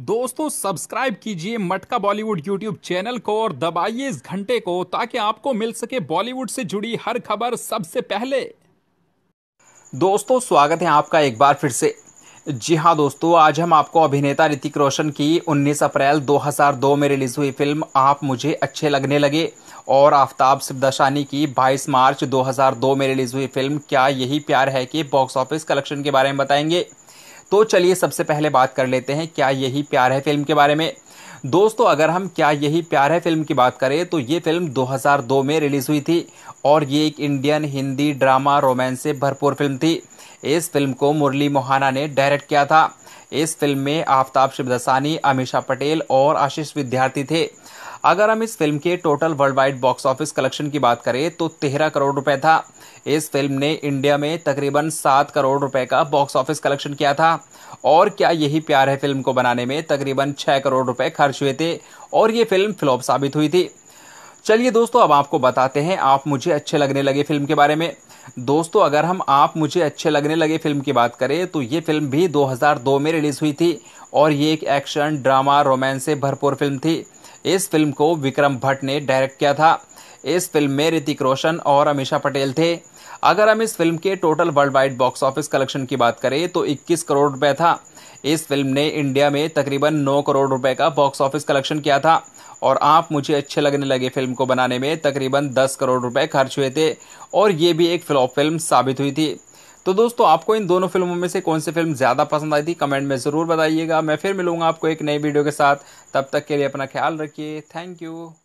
दोस्तों सब्सक्राइब कीजिए मटका बॉलीवुड यूट्यूब चैनल को और दबाइए इस घंटे को ताकि आपको मिल सके बॉलीवुड से जुड़ी हर खबर सबसे पहले दोस्तों स्वागत है आपका एक बार फिर से जी हाँ दोस्तों आज हम आपको अभिनेता ऋतिक रोशन की 19 अप्रैल 2002 में रिलीज हुई फिल्म आप मुझे अच्छे लगने लगे और आफ्ताब सिबदशानी की 22 मार्च 2002 में रिलीज हुई फिल्म क्या यही प्यार है कि बॉक्स ऑफिस कलेक्शन के बारे में बताएंगे तो चलिए सबसे पहले बात कर लेते हैं क्या यही प्यार है फिल्म के बारे में दोस्तों अगर हम क्या यही प्यार है फिल्म की बात करें तो ये फिल्म 2002 में रिलीज़ हुई थी और ये एक इंडियन हिंदी ड्रामा रोमांस से भरपूर फिल्म थी इस फिल्म को मुरली मोहाना ने डायरेक्ट किया था इस फिल्म में आफ्ताब शिवदसानी अमीषा पटेल और आशीष विद्यार्थी थे अगर हम इस फिल्म के total world wide box office collection की बात करें तो तेरह करोड़ रुपए था इस फिल्म ने इंडिया में तकरीबन सात करोड़ रुपए का बॉक्स ऑफिस कलेक्शन किया था और क्या यही प्यार है फिल्म को बनाने में तकरीबन छह करोड़ रुपए खर्च हुए थे और ये फिल्म फ्लॉप साबित हुई थी चलिए दोस्तों अब आपको बताते हैं आप मुझे अच्छे लगने लगे फिल्म के बारे में दोस्तों अगर हम आप मुझे अच्छे लगने लगे फिल्म की बात करें तो ये फिल्म भी 2002 में रिलीज हुई थी और ये एक एक्शन ड्रामा रोमांस से भरपूर फिल्म थी इस फिल्म को विक्रम भट्ट ने डायरेक्ट किया था इस फिल्म में ऋतिक रोशन और अमीशा पटेल थे अगर हम इस फिल्म के total world wide box office collection की बात करें तो 21 करोड़ रुपए था इस फिल्म ने इंडिया में तकरीबन 9 करोड़ रुपए का बॉक्स ऑफिस कलेक्शन किया था और आप मुझे अच्छे लगने लगे फिल्म को बनाने में तकरीबन 10 करोड़ रुपए खर्च हुए थे और ये भी एक फ्लॉप फिल्म साबित हुई थी तो दोस्तों आपको इन दोनों फिल्मों में से कौन सी फिल्म ज़्यादा पसंद आई थी कमेंट में ज़रूर बताइएगा मैं फिर मिलूंगा आपको एक नई वीडियो के साथ तब तक के लिए अपना ख्याल रखिए थैंक यू